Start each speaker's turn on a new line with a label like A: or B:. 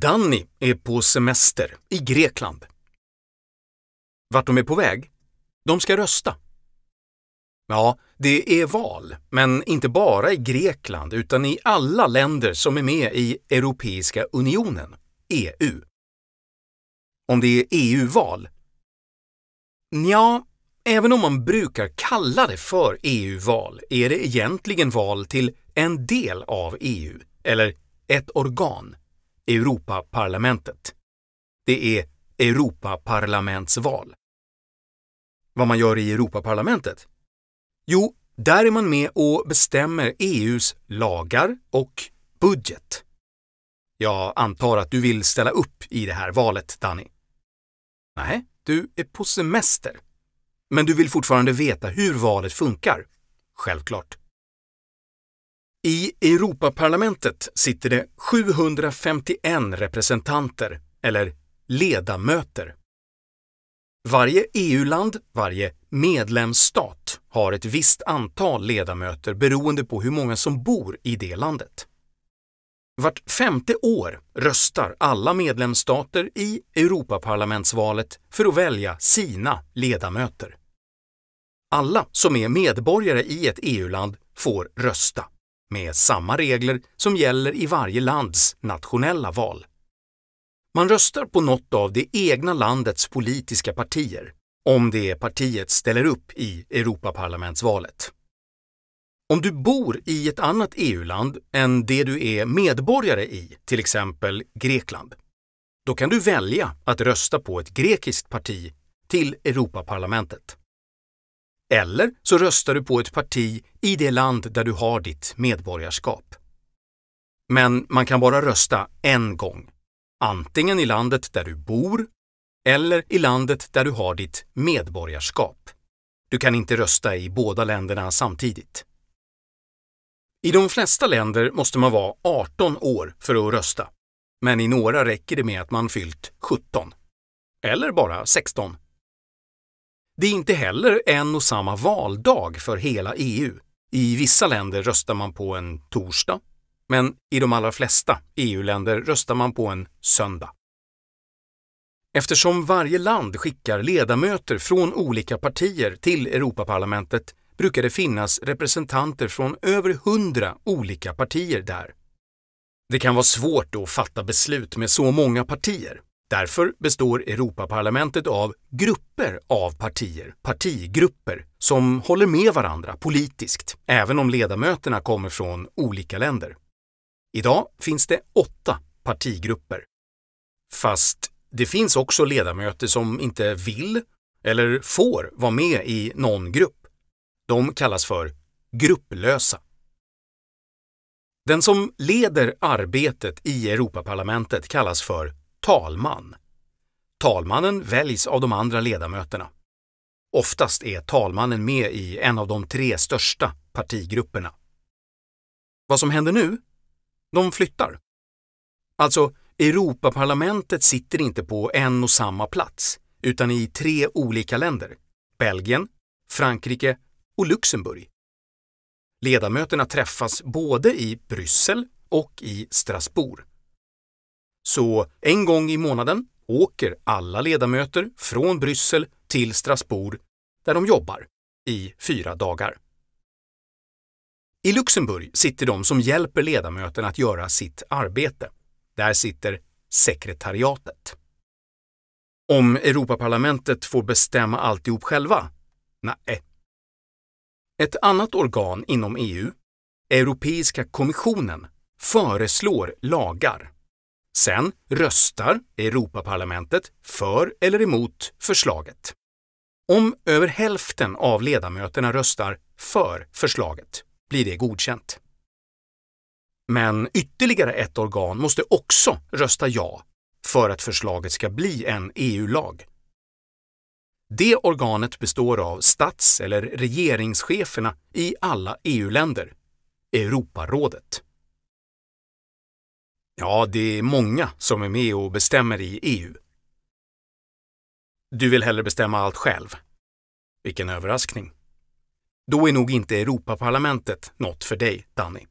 A: Danny är på semester i Grekland. Vart de är på väg? De ska rösta. Ja, det är val, men inte bara i Grekland utan i alla länder som är med i Europeiska unionen, EU. Om det är EU-val? Ja, även om man brukar kalla det för EU-val är det egentligen val till en del av EU, eller ett organ. Europaparlamentet. Det är Europaparlamentsval. Vad man gör i Europaparlamentet? Jo, där är man med och bestämmer EUs lagar och budget. Jag antar att du vill ställa upp i det här valet, Danny. Nej, du är på semester. Men du vill fortfarande veta hur valet funkar. Självklart. I Europaparlamentet sitter det 751 representanter, eller ledamöter. Varje EU-land, varje medlemsstat, har ett visst antal ledamöter beroende på hur många som bor i det landet. Vart femte år röstar alla medlemsstater i Europaparlamentsvalet för att välja sina ledamöter. Alla som är medborgare i ett EU-land får rösta med samma regler som gäller i varje lands nationella val. Man röstar på något av det egna landets politiska partier, om det partiet ställer upp i Europaparlamentsvalet. Om du bor i ett annat EU-land än det du är medborgare i, till exempel Grekland, då kan du välja att rösta på ett grekiskt parti till Europaparlamentet. Eller så röstar du på ett parti i det land där du har ditt medborgarskap. Men man kan bara rösta en gång, antingen i landet där du bor eller i landet där du har ditt medborgarskap. Du kan inte rösta i båda länderna samtidigt. I de flesta länder måste man vara 18 år för att rösta, men i några räcker det med att man fyllt 17. Eller bara 16 det är inte heller en och samma valdag för hela EU. I vissa länder röstar man på en torsdag, men i de allra flesta EU-länder röstar man på en söndag. Eftersom varje land skickar ledamöter från olika partier till Europaparlamentet brukar det finnas representanter från över hundra olika partier där. Det kan vara svårt att fatta beslut med så många partier, Därför består Europaparlamentet av grupper av partier, partigrupper, som håller med varandra politiskt, även om ledamöterna kommer från olika länder. Idag finns det åtta partigrupper. Fast det finns också ledamöter som inte vill eller får vara med i någon grupp. De kallas för grupplösa. Den som leder arbetet i Europaparlamentet kallas för talman. Talmannen väljs av de andra ledamöterna. Oftast är talmannen med i en av de tre största partigrupperna. Vad som händer nu? De flyttar. Alltså, Europaparlamentet sitter inte på en och samma plats, utan i tre olika länder. Belgien, Frankrike och Luxemburg. Ledamöterna träffas både i Bryssel och i Strasbourg. Så en gång i månaden åker alla ledamöter från Bryssel till Strasbourg där de jobbar i fyra dagar. I Luxemburg sitter de som hjälper ledamöterna att göra sitt arbete. Där sitter sekretariatet. Om Europaparlamentet får bestämma alltihop själva? Nej. Ett annat organ inom EU, Europeiska kommissionen, föreslår lagar. Sen röstar Europaparlamentet för eller emot förslaget. Om över hälften av ledamöterna röstar för förslaget blir det godkänt. Men ytterligare ett organ måste också rösta ja för att förslaget ska bli en EU-lag. Det organet består av stats eller regeringscheferna i alla EU-länder, Europarådet. Ja, det är många som är med och bestämmer i EU. Du vill hellre bestämma allt själv. Vilken överraskning. Då är nog inte Europaparlamentet något för dig, Danny.